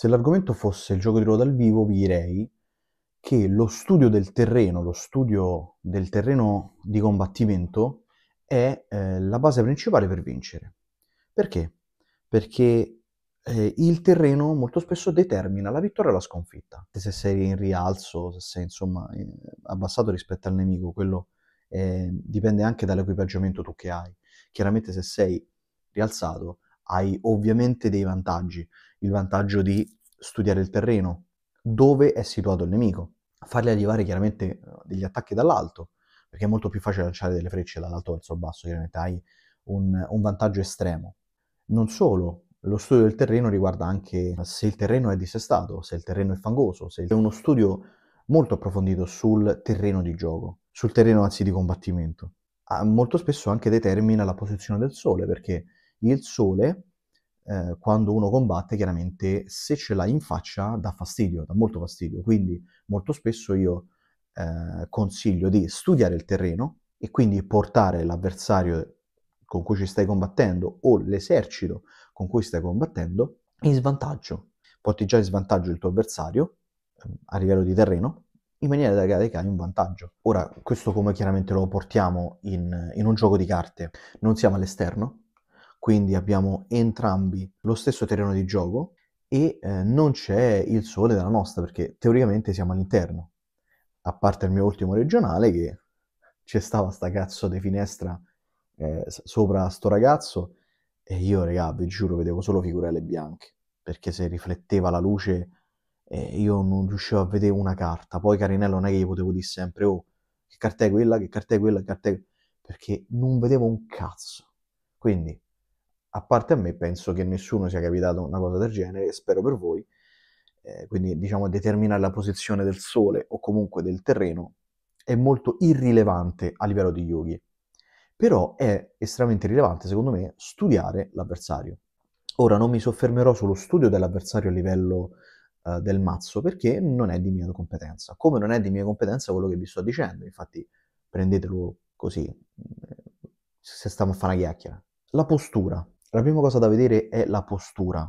Se l'argomento fosse il gioco di ruota dal vivo, vi direi che lo studio del terreno, lo studio del terreno di combattimento è eh, la base principale per vincere. Perché? Perché eh, il terreno molto spesso determina la vittoria o la sconfitta. Se sei in rialzo, se sei insomma eh, abbassato rispetto al nemico, quello eh, dipende anche dall'equipaggiamento tu che hai. Chiaramente se sei rialzato hai ovviamente dei vantaggi, il vantaggio di studiare il terreno, dove è situato il nemico, fargli arrivare chiaramente eh, degli attacchi dall'alto, perché è molto più facile lanciare delle frecce dall'alto verso il basso, chiaramente hai un, un vantaggio estremo. Non solo, lo studio del terreno riguarda anche eh, se il terreno è dissestato, se il terreno è fangoso, se è uno studio molto approfondito sul terreno di gioco, sul terreno anzi di combattimento. Ah, molto spesso anche determina la posizione del sole, perché il sole eh, quando uno combatte, chiaramente se ce l'ha in faccia dà fastidio, dà molto fastidio. Quindi molto spesso io eh, consiglio di studiare il terreno e quindi portare l'avversario con cui ci stai combattendo o l'esercito con cui stai combattendo in svantaggio. Porti già in svantaggio il tuo avversario eh, a livello di terreno in maniera da che hai un vantaggio. Ora, questo come chiaramente lo portiamo in, in un gioco di carte? Non siamo all'esterno, quindi abbiamo entrambi lo stesso terreno di gioco e eh, non c'è il sole dalla nostra perché teoricamente siamo all'interno, a parte il mio ultimo regionale che c'è stava sta cazzo di finestra eh, sopra sto ragazzo e io regà vi giuro vedevo solo figurelle bianche perché se rifletteva la luce eh, io non riuscivo a vedere una carta, poi Carinello non è che gli potevo dire sempre oh che carta è quella, che carta è quella, che carta è quella perché non vedevo un cazzo. Quindi a parte a me penso che nessuno sia capitato una cosa del genere, spero per voi, eh, quindi diciamo determinare la posizione del sole o comunque del terreno è molto irrilevante a livello di yogi, però è estremamente rilevante secondo me studiare l'avversario. Ora non mi soffermerò sullo studio dell'avversario a livello eh, del mazzo perché non è di mia competenza, come non è di mia competenza quello che vi sto dicendo, infatti prendetelo così, eh, se stiamo a fare una chiacchiera. La postura, la prima cosa da vedere è la postura.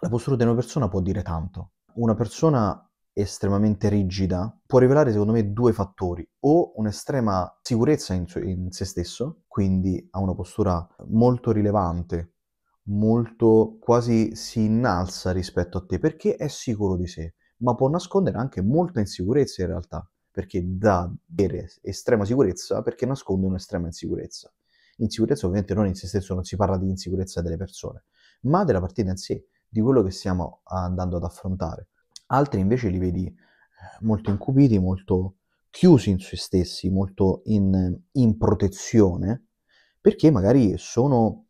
La postura di una persona può dire tanto. Una persona estremamente rigida può rivelare secondo me due fattori o un'estrema sicurezza in, su- in, se stesso quindi ha una postura molto rilevante molto quasi si innalza rispetto a te perché è sicuro di sé ma può nascondere anche molta insicurezza in realtà perché dà estrema sicurezza perché nasconde un'estrema insicurezza Insicurezza ovviamente non in se stesso, non si parla di insicurezza delle persone, ma della partita in sé, di quello che stiamo andando ad affrontare. Altri invece li vedi eh, molto incupiti, molto chiusi in se stessi, molto in, in protezione, perché magari sono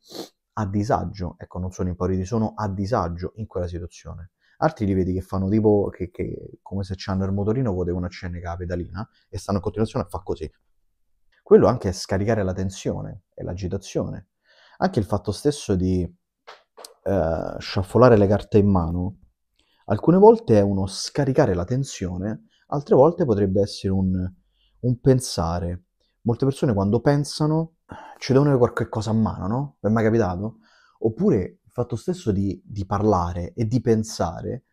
a disagio, ecco, non sono impauriti, sono a disagio in quella situazione. Altri li vedi che fanno tipo che, che come se hanno il motorino potevano accennare la pedalina e stanno in continuazione a fare così. Quello anche è scaricare la tensione, è l'agitazione. Anche il fatto stesso di eh, sciaffolare le carte in mano, alcune volte è uno scaricare la tensione, altre volte potrebbe essere un, un pensare. Molte persone quando pensano ci devono avere qualche cosa a mano, no? Vi è mai capitato? Oppure il fatto stesso di, di parlare e di pensare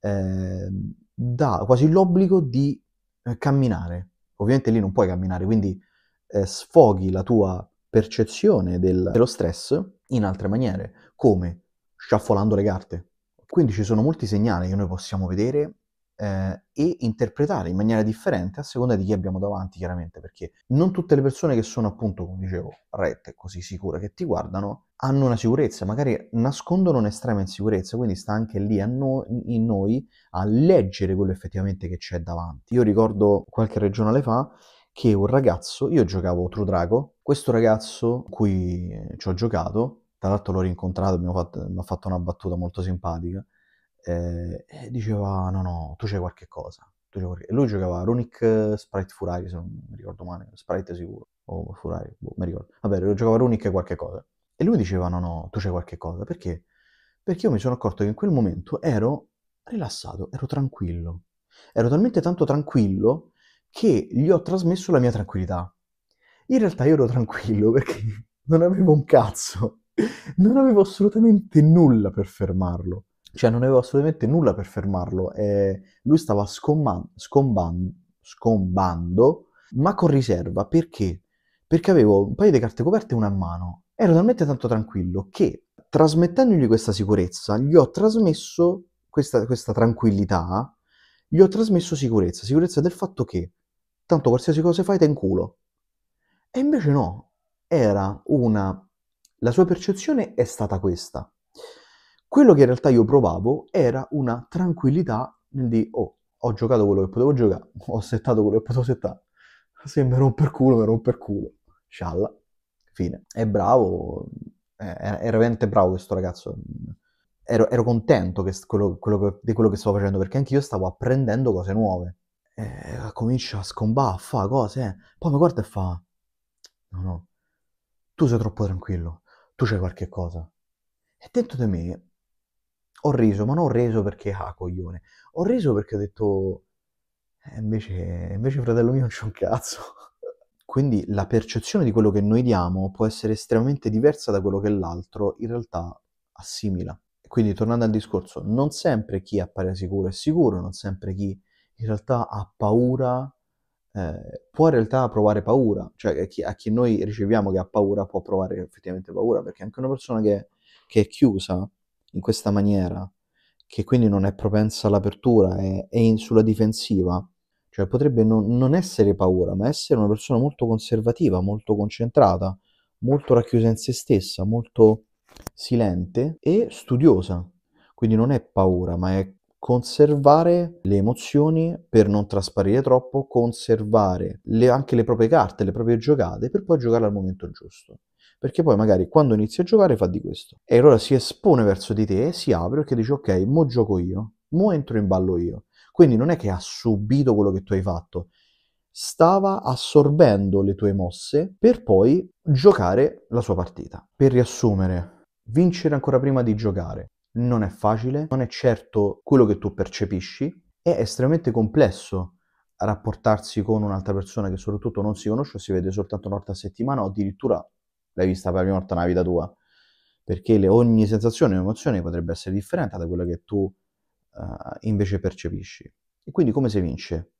eh, dà quasi l'obbligo di eh, camminare. Ovviamente lì non puoi camminare, quindi eh, sfoghi la tua percezione del, dello stress in altre maniere, come sciaffolando le carte. Quindi ci sono molti segnali che noi possiamo vedere eh, e interpretare in maniera differente a seconda di chi abbiamo davanti, chiaramente, perché non tutte le persone che sono appunto, come dicevo, rette, così sicure che ti guardano, hanno una sicurezza, magari nascondono un'estrema insicurezza, quindi sta anche lì a no- in noi a leggere quello effettivamente che c'è davanti. Io ricordo qualche regionale fa che un ragazzo, io giocavo True Drago, questo ragazzo cui eh, ci ho giocato, tra l'altro l'ho rincontrato, mi ha fatto, fatto, una battuta molto simpatica, eh, e diceva no no, tu c'è qualche cosa. Qualche... E lui giocava Runic eh, Sprite Furari, se non mi ricordo male, Sprite sicuro, o Furari, boh, mi ricordo. Vabbè, giocava Runic e qualche cosa. E lui diceva no no, tu c'è qualche cosa, perché? Perché io mi sono accorto che in quel momento ero rilassato, ero tranquillo. Ero talmente tanto tranquillo che gli ho trasmesso la mia tranquillità. In realtà io ero tranquillo perché non avevo un cazzo, non avevo assolutamente nulla per fermarlo. Cioè, non avevo assolutamente nulla per fermarlo. E lui stava scomban- scomban- scombando, ma con riserva. Perché? Perché avevo un paio di carte coperte e una a mano. Ero talmente tanto tranquillo che, trasmettendogli questa sicurezza, gli ho trasmesso questa, questa tranquillità, gli ho trasmesso sicurezza. Sicurezza del fatto che, tanto qualsiasi cosa fai, te in culo e invece no, era una... la sua percezione è stata questa. Quello che in realtà io provavo era una tranquillità nel di, oh, ho giocato quello che potevo giocare, ho settato quello che potevo settare. Se mi il culo, mi il culo. Scialla. Fine. È bravo, era, veramente bravo questo ragazzo. Ero, ero contento che, quello, quello, di quello che stavo facendo perché anch'io stavo apprendendo cose nuove. Eh, comincia a scombare, fa cose. Eh. Poi mi guarda e fa, No, no. Tu sei troppo tranquillo. Tu c'hai qualche cosa. E dentro di me ho riso, ma non ho riso perché, ah, coglione. Ho riso perché ho detto, eh, invece, invece fratello mio non c'è un cazzo. Quindi la percezione di quello che noi diamo può essere estremamente diversa da quello che l'altro in realtà assimila. Quindi tornando al discorso, non sempre chi appare sicuro è sicuro, non sempre chi in realtà ha paura eh, può in realtà provare paura, cioè a chi, a chi, noi riceviamo che ha paura può provare effettivamente paura, perché anche una persona che, che è chiusa in questa maniera, che quindi non è propensa all'apertura, è, è in, sulla difensiva, cioè potrebbe non, non, essere paura, ma essere una persona molto conservativa, molto concentrata, molto racchiusa in se stessa, molto silente e studiosa. Quindi non è paura, ma è conservare le emozioni per non trasparire troppo, conservare le, anche le proprie carte, le proprie giocate per poi giocare al momento giusto. Perché poi magari quando inizi a giocare fa di questo. E allora si espone verso di te, si apre perché dice ok, mo gioco io, mo entro in ballo io. Quindi non è che ha subito quello che tu hai fatto, stava assorbendo le tue mosse per poi giocare la sua partita. Per riassumere, vincere ancora prima di giocare, non è facile, non è certo quello che tu percepisci, è estremamente complesso rapportarsi con un'altra persona che soprattutto non si conosce o si vede soltanto una volta a settimana o addirittura l'hai vista per la prima volta nella vita tua, perché le, ogni sensazione e emozione potrebbe essere differente da quella che tu uh, invece percepisci. E quindi come si vince?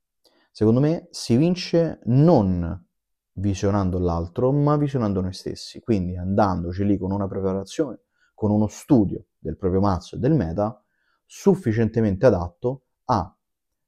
Secondo me si vince non visionando l'altro, ma visionando noi stessi, quindi andandoci cioè lì con una preparazione, con uno studio, del proprio mazzo e del meta sufficientemente adatto a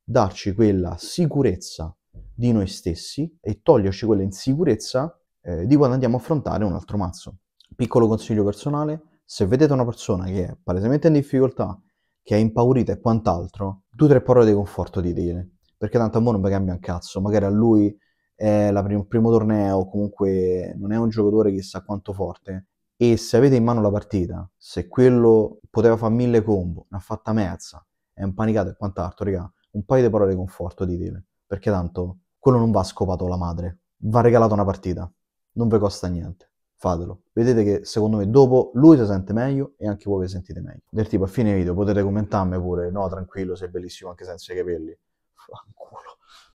darci quella sicurezza di noi stessi e toglierci quella insicurezza eh, di quando andiamo a affrontare un altro mazzo. Piccolo consiglio personale, se vedete una persona che è palesemente in difficoltà, che è impaurita e quant'altro, due o tre parole di conforto di dire, perché tanto a voi non mi cambia un cazzo, magari a lui è il prim- primo torneo, comunque non è un giocatore chissà quanto forte, e se avete in mano la partita, se quello poteva fare mille combo, ne ha fatta mezza, è impanicato e quant'altro, raga, un paio di parole di conforto ditele, perché tanto quello non va scopato la madre, va regalato una partita, non vi costa niente, fatelo. Vedete che secondo me dopo lui si sente meglio e anche voi vi sentite meglio. Del tipo a fine video potete commentarmi pure, no tranquillo, sei bellissimo anche senza i capelli. Fanculo.